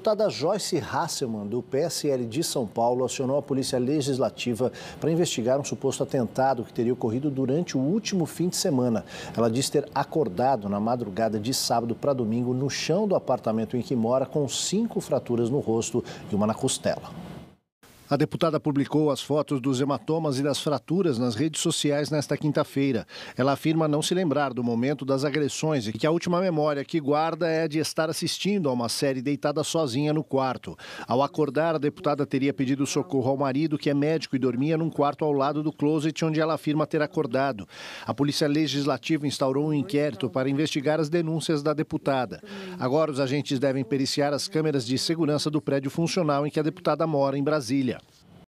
deputada Joyce Hasselman, do PSL de São Paulo, acionou a Polícia Legislativa para investigar um suposto atentado que teria ocorrido durante o último fim de semana. Ela diz ter acordado na madrugada de sábado para domingo no chão do apartamento em que mora, com cinco fraturas no rosto e uma na costela. A deputada publicou as fotos dos hematomas e das fraturas nas redes sociais nesta quinta-feira. Ela afirma não se lembrar do momento das agressões e que a última memória que guarda é a de estar assistindo a uma série deitada sozinha no quarto. Ao acordar, a deputada teria pedido socorro ao marido, que é médico e dormia num quarto ao lado do closet onde ela afirma ter acordado. A Polícia Legislativa instaurou um inquérito para investigar as denúncias da deputada. Agora, os agentes devem periciar as câmeras de segurança do prédio funcional em que a deputada mora em Brasília.